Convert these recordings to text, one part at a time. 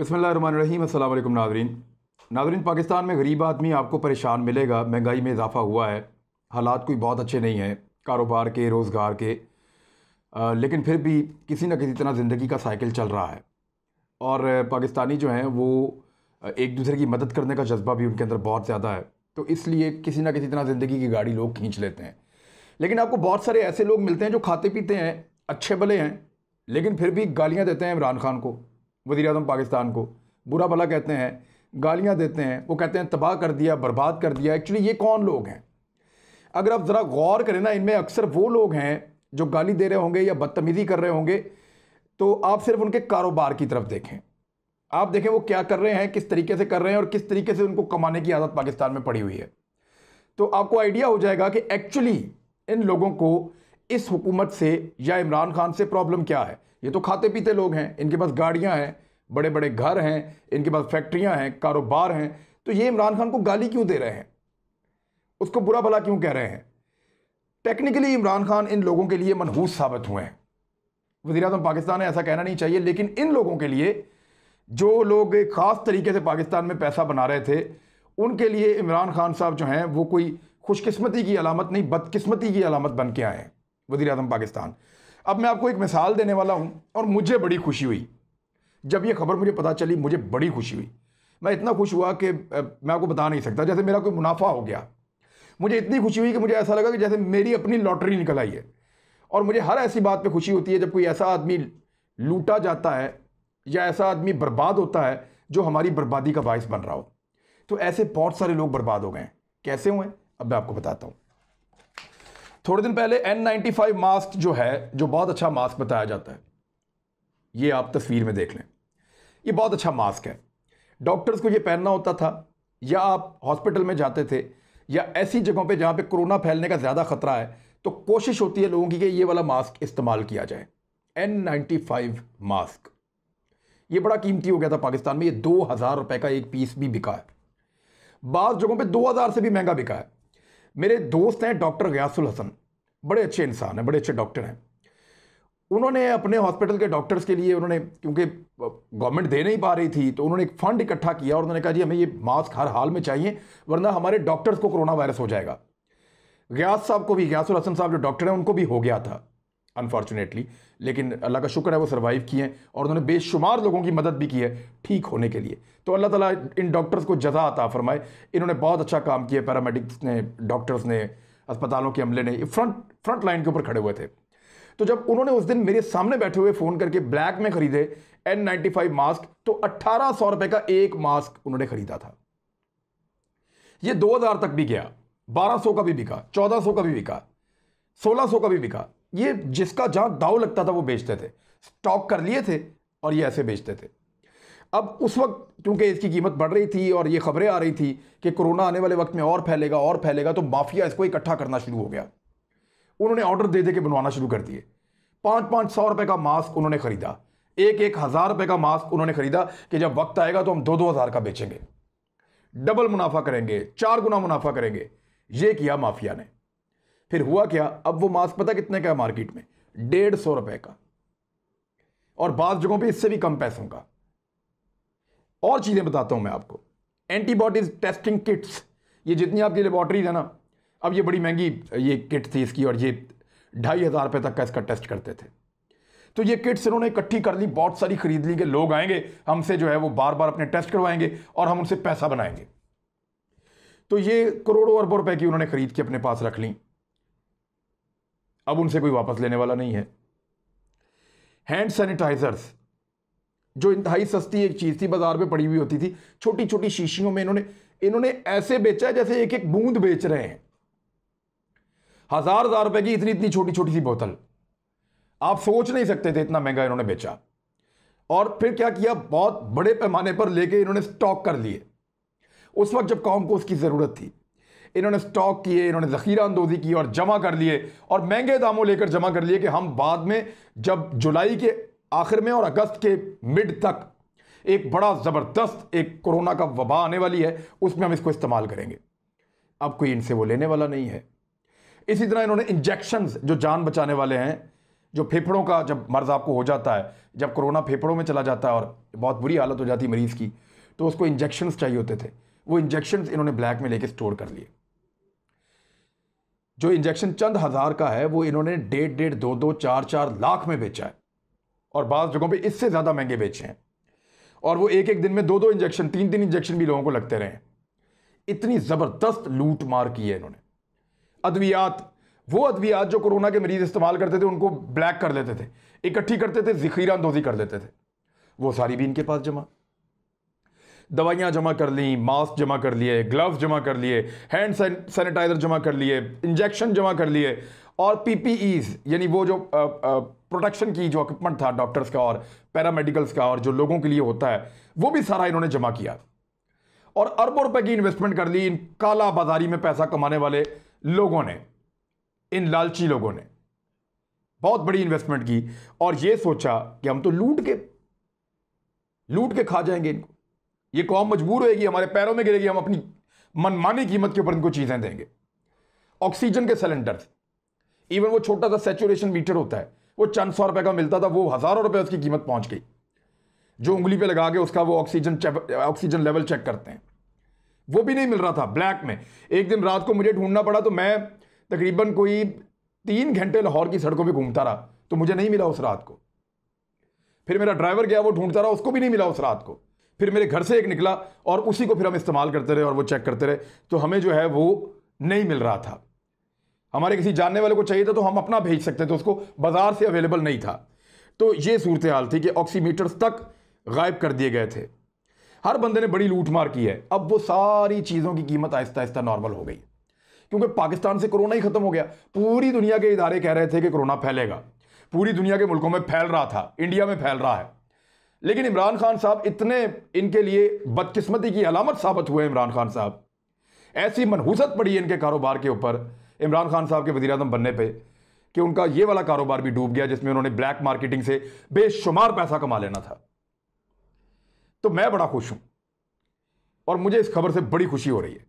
बसमीम अल्लाम नाजरीन नाजरीन पाकिस्तान में गरीब आदमी आपको परेशान मिलेगा महंगाई में इजाफ़ा हुआ है हालात कोई बहुत अच्छे नहीं हैं कारोबार के रोज़गार के आ, लेकिन फिर भी किसी न किसी तरह ज़िंदगी का साइकिल चल रहा है और पाकिस्तानी जो हैं वो एक दूसरे की मदद करने का जज्बा भी उनके अंदर बहुत ज़्यादा है तो इसलिए किसी न किसी तरह ज़िंदगी की गाड़ी लोग खींच लेते हैं लेकिन आपको बहुत सारे ऐसे लोग मिलते हैं जो खाते पीते हैं अच्छे भले हैं लेकिन फिर भी गालियाँ देते हैं इमरान खान को वज़ी अजम पाकिस्तान को बुरा भला कहते हैं गालियाँ देते हैं वो कहते हैं तबाह कर दिया बर्बाद कर दिया एक्चुअली ये कौन लोग हैं अगर आप ज़रा गौर करें ना इनमें अक्सर वो लोग हैं जो गाली दे रहे होंगे या बदतमीज़ी कर रहे होंगे तो आप सिर्फ उनके कारोबार की तरफ देखें आप देखें वो क्या कर रहे हैं किस तरीके से कर रहे हैं और किस तरीके से उनको कमाने की आदत पाकिस्तान में पड़ी हुई है तो आपको आइडिया हो जाएगा कि एक्चुअली इन लोगों को इस हुकूमत से या इमरान खान से प्रॉब्लम क्या है ये तो खाते पीते लोग हैं इनके पास गाड़ियाँ हैं बड़े बड़े घर हैं इनके पास फैक्ट्रियाँ हैं कारोबार हैं तो ये इमरान खान को गाली क्यों दे रहे हैं उसको बुरा भला क्यों कह रहे हैं टेक्निकली इमरान खान इन लोगों के लिए मनहूस साबित हुए हैं वजी अजम पाकिस्तान है ऐसा कहना नहीं चाहिए लेकिन इन लोगों के लिए जो लोग ख़ास तरीके से पाकिस्तान में पैसा बना रहे थे उनके लिए इमरान खान साहब जो हैं वो कोई खुशकस्मती की अलामत नहीं बदकस्मती की अलामत बन के आए हैं वजी अजम पाकिस्तान अब मैं आपको एक मिसाल देने वाला हूँ और मुझे बड़ी खुशी हुई जब यह खबर मुझे पता चली मुझे बड़ी खुशी हुई मैं इतना खुश हुआ कि मैं आपको बता नहीं सकता जैसे मेरा कोई मुनाफा हो गया मुझे इतनी खुशी हुई कि मुझे ऐसा लगा कि जैसे मेरी अपनी लॉटरी निकल आई है और मुझे हर ऐसी बात पे खुशी होती है जब कोई ऐसा आदमी लूटा जाता है या ऐसा आदमी बर्बाद होता है जो हमारी बर्बादी का बायस बन रहा हो तो ऐसे बहुत सारे लोग बर्बाद हो गए कैसे हुए अब मैं आपको बताता हूँ थोड़े दिन पहले एन फाइव मास्क जो है जो बहुत अच्छा मास्क बताया जाता है ये आप तस्वीर में देख लें ये बहुत अच्छा मास्क है डॉक्टर्स को ये पहनना होता था या आप हॉस्पिटल में जाते थे या ऐसी जगहों पे जहाँ पे कोरोना फैलने का ज़्यादा खतरा है तो कोशिश होती है लोगों की कि ये वाला मास्क इस्तेमाल किया जाए फाइव मास्क ये बड़ा कीमती हो गया था पाकिस्तान में ये दो हज़ार रुपये का एक पीस भी बिका है बाद जगहों पे दो हज़ार से भी महंगा बिका है मेरे दोस्त हैं डॉक्टर गयासुल हसन बड़े अच्छे इंसान हैं बड़े अच्छे डॉक्टर हैं उन्होंने अपने हॉस्पिटल के डॉक्टर्स के लिए उन्होंने क्योंकि गवर्नमेंट दे नहीं पा रही थी तो उन्होंने एक फंड इकट्ठा किया और उन्होंने कहा जी हमें ये मास्क हर हाल में चाहिए वरना हमारे डॉक्टर्स को कोरोना वायरस हो जाएगा गयास साहब को भी गयासुल हसन साहब जो डॉक्टर हैं उनको भी हो गया था अनफॉर्चुनेटली लेकिन अल्लाह का शुक्र है वो सर्वाइव किए हैं और उन्होंने बेशुमार लोगों की मदद भी की है ठीक होने के लिए तो अल्लाह ताला इन डॉक्टर्स को जजा आता फरमाए इन्होंने बहुत अच्छा काम किया पैरामेडिक्स ने डॉक्टर्स ने अस्पतालों के अमले ने फ्रंट फ्रंट लाइन के ऊपर खड़े हुए थे तो जब उन्होंने उस दिन मेरे सामने बैठे हुए फ़ोन करके ब्लैक में खरीदे एन नाइन्टी फाइव मास्क तो अट्ठारह सौ का एक मास्क उन्होंने खरीदा था ये दो हज़ार तक भी गया बारह सौ का भी बिका चौदह सौ का भी बिका सोलह सौ का भी बिका ये जिसका जहाँ दाव लगता था वो बेचते थे स्टॉक कर लिए थे और ये ऐसे बेचते थे अब उस वक्त क्योंकि इसकी कीमत बढ़ रही थी और ये खबरें आ रही थी कि कोरोना आने वाले वक्त में और फैलेगा और फैलेगा तो माफिया इसको इकट्ठा करना शुरू हो गया उन्होंने ऑर्डर दे दे के बनवाना शुरू कर दिए पाँच पाँच सौ रुपये का मास्क उन्होंने खरीदा एक एक हज़ार रुपये का मास्क उन्होंने खरीदा कि जब वक्त आएगा तो हम दो दो हज़ार का बेचेंगे डबल मुनाफा करेंगे चार गुना मुनाफा करेंगे ये किया माफिया ने फिर हुआ क्या अब वो मास्क पता कितने का है मार्केट में डेढ़ सौ रुपए का और बाद जगहों पे इससे भी कम पैसों का और चीज़ें बताता हूं मैं आपको एंटीबॉडीज टेस्टिंग किट्स ये जितनी आपकी लेबॉर्ट्रीज है ना अब ये बड़ी महंगी ये किट थी इसकी और ये ढाई हज़ार रुपये तक का इसका टेस्ट करते थे तो ये किट्स इन्होंने इकट्ठी कर ली बहुत सारी खरीद ली कि लोग आएंगे हमसे जो है वो बार बार अपने टेस्ट करवाएंगे और हम उनसे पैसा बनाएंगे तो ये करोड़ों अरबों रुपए की उन्होंने खरीद के अपने पास रख ली अब उनसे कोई वापस लेने वाला नहीं है हैंड सैनिटाइजर्स जो इंतहाई सस्ती एक चीज़ थी बाजार में पड़ी हुई होती थी छोटी छोटी शीशियों में इन्होंने इन्होंने ऐसे बेचा है जैसे एक एक बूंद बेच रहे हैं हजार हजार रुपए की इतनी इतनी छोटी छोटी सी बोतल आप सोच नहीं सकते थे इतना महंगा इन्होंने बेचा और फिर क्या किया बहुत बड़े पैमाने पर लेके इन्होंने स्टॉक कर लिए उस वक्त जब कॉम को उसकी ज़रूरत थी इन्होंने स्टॉक किए इन्होंने ज़खीरा अंदोज़ी की और जमा कर लिए और महंगे दामों लेकर जमा कर लिए कि हम बाद में जब जुलाई के आखिर में और अगस्त के मिड तक एक बड़ा ज़बरदस्त एक कोरोना का वबा आने वाली है उसमें हम इसको इस्तेमाल करेंगे अब कोई इनसे वो लेने वाला नहीं है इसी तरह इन्होंने इंजेक्शन्स जो जान बचाने वाले हैं जो फेफड़ों का जब मर्ज आपको हो जाता है जब कोरोना फेफड़ों में चला जाता है और बहुत बुरी हालत हो जाती है मरीज़ की तो उसको इंजेक्शन्स चाहिए होते थे वो इंजेक्शन्स इन्होंने ब्लैक में लेके स्टोर कर लिए जो इंजेक्शन चंद हज़ार का है वो इन्होंने डेढ़ डेढ़ दो दो चार चार लाख में बेचा है और बाज़ जगहों पे इससे ज़्यादा महंगे बेचे हैं और वो एक एक दिन में दो दो इंजेक्शन तीन तीन इंजेक्शन भी लोगों को लगते रहे इतनी ज़बरदस्त लूट मार की है इन्होंने अद्वियात वो अद्वियात जो कोरोना के मरीज़ इस्तेमाल करते थे उनको ब्लैक कर लेते थे इकट्ठी करते थे ज़खीरा अंदोजी कर लेते थे वो सारी भी इनके पास जमा दवाइयाँ जमा कर ली मास्क जमा कर लिए ग्लव्स जमा कर लिए हैंड सैनिटाइज़र जमा कर लिए इंजेक्शन जमा कर लिए और पी यानी वो जो प्रोटेक्शन की जो इक्विपमेंट था डॉक्टर्स का और पैरामेडिकल्स का और जो लोगों के लिए होता है वो भी सारा इन्होंने जमा किया और अरबों रुपए की इन्वेस्टमेंट कर ली इन काला बाजारी में पैसा कमाने वाले लोगों ने इन लालची लोगों ने बहुत बड़ी इन्वेस्टमेंट की और ये सोचा कि हम तो लूट के लूट के खा जाएंगे इनको ये कौम मजबूर होएगी हमारे पैरों में गिरेगी हम अपनी मनमानी कीमत के ऊपर इनको चीज़ें देंगे ऑक्सीजन के सिलेंडर इवन वो छोटा सा सेचुरेशन मीटर होता है वो चंद सौ रुपए का मिलता था वो हज़ारों रुपए उसकी कीमत पहुंच गई जो उंगली पे लगा के उसका वो ऑक्सीजन ऑक्सीजन लेवल चेक करते हैं वो भी नहीं मिल रहा था ब्लैक में एक दिन रात को मुझे ढूंढना पड़ा तो मैं तकरीबन कोई तीन घंटे लाहौर की सड़कों पर घूमता रहा तो मुझे नहीं मिला उस रात को फिर मेरा ड्राइवर गया वो ढूंढता रहा उसको भी नहीं मिला उस रात को फिर मेरे घर से एक निकला और उसी को फिर हम इस्तेमाल करते रहे और वो चेक करते रहे तो हमें जो है वो नहीं मिल रहा था हमारे किसी जानने वाले को चाहिए था तो हम अपना भेज सकते थे उसको बाज़ार से अवेलेबल नहीं था तो ये सूरत हाल थी कि ऑक्सीमीटर्स तक गायब कर दिए गए थे हर बंदे ने बड़ी लूट मार की है अब वो सारी चीज़ों की कीमत आहिस्ता आहिस्ता नॉर्मल हो गई क्योंकि पाकिस्तान से कोरोना ही ख़त्म हो गया पूरी दुनिया के इदारे कह रहे थे कि कोरोना फैलेगा पूरी दुनिया के मुल्कों में फैल रहा था इंडिया में फैल रहा है लेकिन इमरान खान साहब इतने इनके लिए बदकिस्मती की अलामत साबित हुए इमरान खान साहब ऐसी मनहूसत पड़ी इनके कारोबार के ऊपर इमरान खान साहब के वजी अजम बनने पर कि उनका ये वाला कारोबार भी डूब गया जिसमें उन्होंने ब्लैक मार्केटिंग से बेशुमार पैसा कमा लेना था तो मैं बड़ा खुश हूं और मुझे इस खबर से बड़ी खुशी हो रही है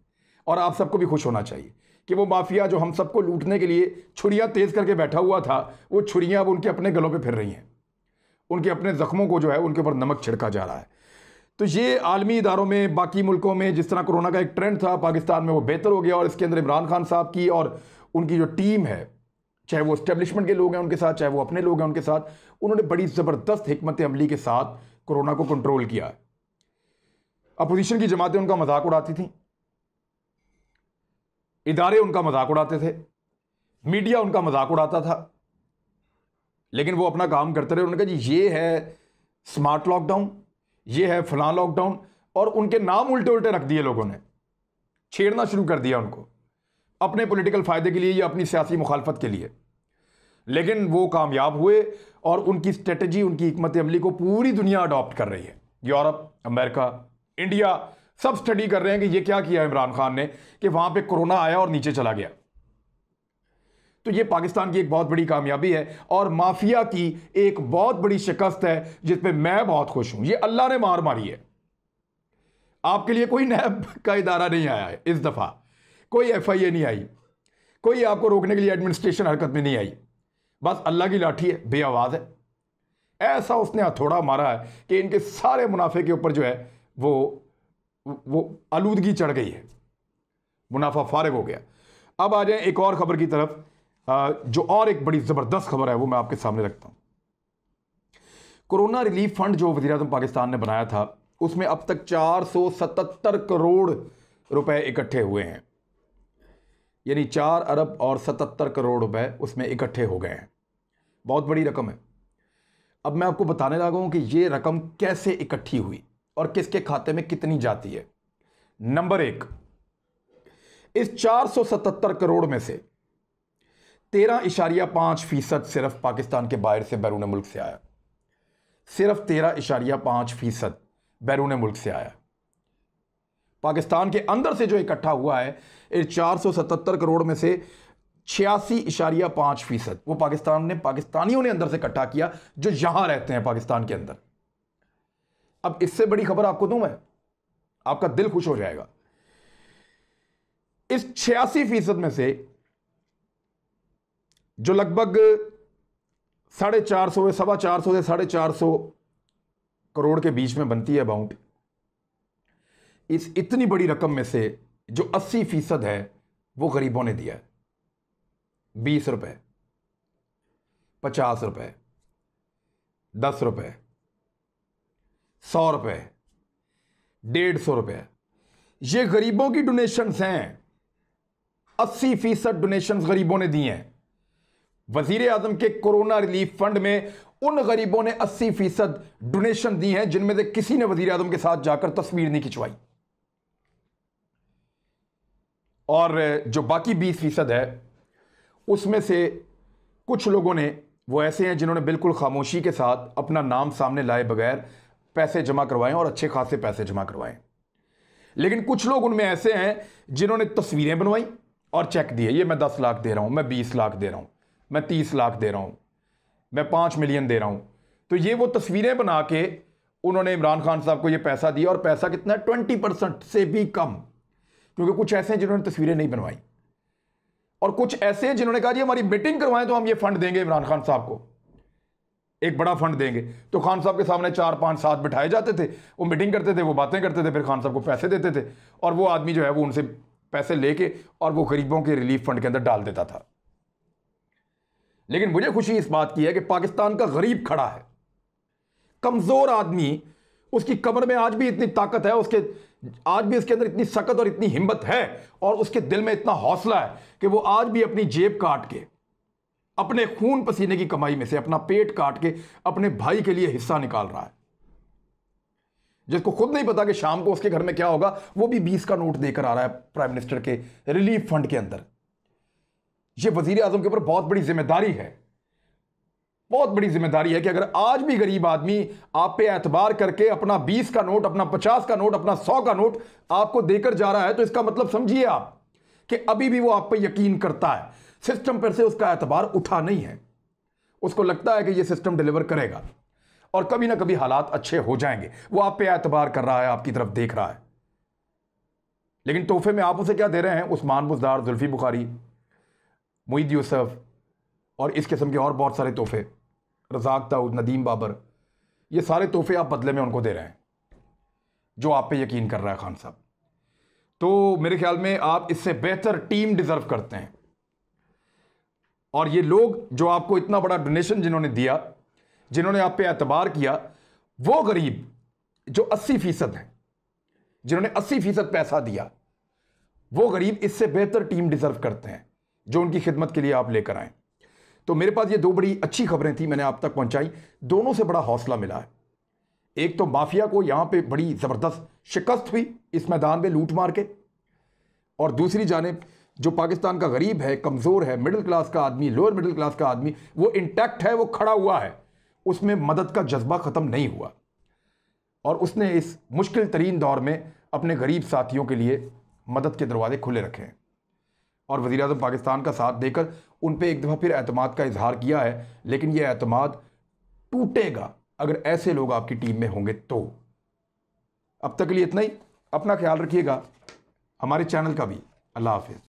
और आप सबको भी खुश होना चाहिए कि वो माफिया जो हम सबको लूटने के लिए छुरियां तेज करके बैठा हुआ था वो छुरियां अब उनके अपने गलों पे फिर रही हैं उनके अपने ज़ख्मों को जो है उनके ऊपर नमक छिड़का जा रहा है तो ये आलमी इदारों में बाकी मुल्कों में जिस तरह कोरोना का एक ट्रेंड था पाकिस्तान में वो बेहतर हो गया और इसके अंदर इमरान खान साहब की और उनकी जो टीम है चाहे वो इस्टेब्लिशमेंट के लोग हैं उनके साथ चाहे वो अपने लोग हैं उनके साथ उन्होंने बड़ी ज़बरदस्त हमत अमली के साथ कोरोना को कंट्रोल किया है अपोजिशन की जमातें उनका मजाक उड़ाती थी इदारे उनका मजाक उड़ाते थे मीडिया उनका मजाक उड़ाता था लेकिन वो अपना काम करते रहे उन्होंने कहा जी ये है स्मार्ट लॉकडाउन ये है फलां लॉकडाउन और उनके नाम उल्टे उल्टे रख दिए लोगों ने छेड़ना शुरू कर दिया उनको अपने पॉलिटिकल फ़ायदे के लिए या अपनी सियासी मुखालफत के लिए लेकिन वो कामयाब हुए और उनकी स्ट्रेटजी उनकी हमत अमली को पूरी दुनिया अडॉप्ट कर रही है यूरोप अमेरिका इंडिया सब स्टडी कर रहे हैं कि ये क्या किया इमरान खान ने कि वहाँ पे कोरोना आया और नीचे चला गया तो ये पाकिस्तान की एक बहुत बड़ी कामयाबी है और माफिया की एक बहुत बड़ी शिकस्त है जिसपे मैं बहुत खुश हूं ये अल्लाह ने मार मारी है आपके लिए कोई नैब का इदारा नहीं आया है इस दफ़ा कोई एफ आई ए नहीं आई कोई आपको रोकने के लिए एडमिनिस्ट्रेशन हरकत में नहीं आई बस अल्लाह की लाठी है बे आवाज़ है ऐसा उसने हथौड़ा मारा है कि इनके सारे मुनाफे के ऊपर जो है वो वो आलूदगी चढ़ गई है मुनाफा फारग हो गया अब आ जाए एक और खबर की तरफ जो और एक बड़ी ज़बरदस्त खबर है वो मैं आपके सामने रखता हूँ कोरोना रिलीफ फंड जो वजी अजम पाकिस्तान ने बनाया था उसमें अब तक 477 करोड़ रुपए इकट्ठे हुए हैं यानी चार अरब और 77 करोड़ रुपए उसमें इकट्ठे हो गए हैं बहुत बड़ी रकम है अब मैं आपको बताने लगा हूँ कि ये रकम कैसे इकट्ठी हुई और किसके खाते में कितनी जाती है नंबर एक इस 477 करोड़ में से तेरह इशारिया पाँच फ़ीसद सिर्फ पाकिस्तान के बाहर से बैरून मुल्क से आया सिर्फ तेरह इशारिया पाँच फ़ीसद बैरून मुल्क से आया पाकिस्तान के अंदर से जो इकट्ठा हुआ है चार सौ सतहत्तर करोड़ में से छियासी इशारिया पाँच फ़ीसद वो पाकिस्तान ने पाकिस्तानियों ने अंदर से इकट्ठा किया जो यहाँ रहते हैं पाकिस्तान के अंदर अब इससे बड़ी खबर आपको दूँ मैं आपका दिल खुश हो जाएगा इस छियासी फीसद में से जो लगभग साढ़े चार सौ सवा चार सौ से साढ़े चार सौ करोड़ के बीच में बनती है अमाउंट इस इतनी बड़ी रकम में से जो अस्सी फीसद है वो गरीबों ने दिया है बीस रुपये पचास रुपये दस रुपये सौ रुपये डेढ़ सौ रुपये ये गरीबों की डोनेशंस हैं अस्सी फीसद डोनेशंस गरीबों ने दी हैं वजीर आजम के कोरोना रिलीफ फंड में उन गरीबों ने 80 फीसद डोनेशन दी है जिनमें से किसी ने वजीर आजम के साथ जाकर तस्वीर नहीं खिंचवाई और जो बाकी 20 फीसद है उसमें से कुछ लोगों ने वो ऐसे हैं जिन्होंने बिल्कुल खामोशी के साथ अपना नाम सामने लाए बगैर पैसे जमा करवाएं और अच्छे खासे पैसे जमा करवाएं लेकिन कुछ लोग उनमें ऐसे हैं जिन्होंने तस्वीरें बनवाई और चेक दिए ये मैं दस लाख दे रहा हूं मैं बीस लाख दे रहा हूं मैं तीस लाख दे रहा हूँ मैं पाँच मिलियन दे रहा हूँ तो ये वो तस्वीरें बना के उन्होंने इमरान खान साहब को ये पैसा दिया और पैसा कितना ट्वेंटी परसेंट से भी कम क्योंकि कुछ ऐसे हैं जिन्होंने तस्वीरें नहीं बनवाई और कुछ ऐसे हैं जिन्होंने कहा जी हमारी मीटिंग करवाएं तो हम ये फंड देंगे इमरान खान साहब को एक बड़ा फंड देंगे तो खान साहब के सामने चार पाँच सात बिठाए जाते थे वो मीटिंग करते थे वो बातें करते थे फिर खान साहब को पैसे देते थे और वो आदमी जो है वो उनसे पैसे लेके और वो गरीबों के रिलीफ फंड के अंदर डाल देता था लेकिन मुझे खुशी इस बात की है कि पाकिस्तान का गरीब खड़ा है कमज़ोर आदमी उसकी कमर में आज भी इतनी ताकत है उसके आज भी उसके अंदर इतनी सकत और इतनी हिम्मत है और उसके दिल में इतना हौसला है कि वो आज भी अपनी जेब काट के अपने खून पसीने की कमाई में से अपना पेट काट के अपने भाई के लिए हिस्सा निकाल रहा है जिसको खुद नहीं पता कि शाम को उसके घर में क्या होगा वो भी बीस का नोट देकर आ रहा है प्राइम मिनिस्टर के रिलीफ फंड के अंदर ये वजीर आजम के ऊपर बहुत बड़ी जिम्मेदारी है बहुत बड़ी जिम्मेदारी है कि अगर आज भी गरीब आदमी आप पे एतबार करके अपना 20 का नोट अपना 50 का नोट अपना 100 का नोट आपको देकर जा रहा है तो इसका मतलब समझिए आप कि अभी भी वो आप पे यकीन करता है सिस्टम पर से उसका एतबार उठा नहीं है उसको लगता है कि ये सिस्टम डिलीवर करेगा और कभी ना कभी हालात अच्छे हो जाएंगे वो आप पे एतबार कर रहा है आपकी तरफ देख रहा है लेकिन तोहफे में आप उसे क्या दे रहे हैं उस्मान बुजदार जुल्फी बुखारी मुईद यूसफ़ और इस किस्म के और बहुत सारे तोहफ़े रजाक दाऊद नदीम बाबर ये सारे तोहफ़े आप बदले में उनको दे रहे हैं जो आप पे यकीन कर रहा है खान साहब तो मेरे ख्याल में आप इससे बेहतर टीम डिज़र्व करते हैं और ये लोग जो आपको इतना बड़ा डोनेशन जिन्होंने दिया जिन्होंने आप पे एतबार किया वो गरीब जो अस्सी फ़ीसद हैं जिन्होंने अस्सी फ़ीसद पैसा दिया वो गरीब इससे बेहतर टीम डिज़र्व करते हैं जो उनकी खिदमत के लिए आप लेकर आएँ तो मेरे पास ये दो बड़ी अच्छी खबरें थी मैंने आप तक पहुँचाई दोनों से बड़ा हौसला मिला है एक तो माफिया को यहाँ पे बड़ी ज़बरदस्त शिकस्त हुई इस मैदान में लूट मार के और दूसरी जानब जो पाकिस्तान का गरीब है कमज़ोर है मिडिल क्लास का आदमी लोअर मिडिल क्लास का आदमी वो इंटैक्ट है वो खड़ा हुआ है उसमें मदद का जज्बा ख़त्म नहीं हुआ और उसने इस मुश्किल तरीन दौर में अपने गरीब साथियों के लिए मदद के दरवाजे खुले रखे हैं और वजी अजम पाकिस्तान का साथ देकर उन पर एक दफ़ा फिर अतमाद का इजहार किया है लेकिन यह अतमाद टूटेगा अगर ऐसे लोग आपकी टीम में होंगे तो अब तक के लिए इतना ही अपना ख्याल रखिएगा हमारे चैनल का भी अल्लाह हाफिज़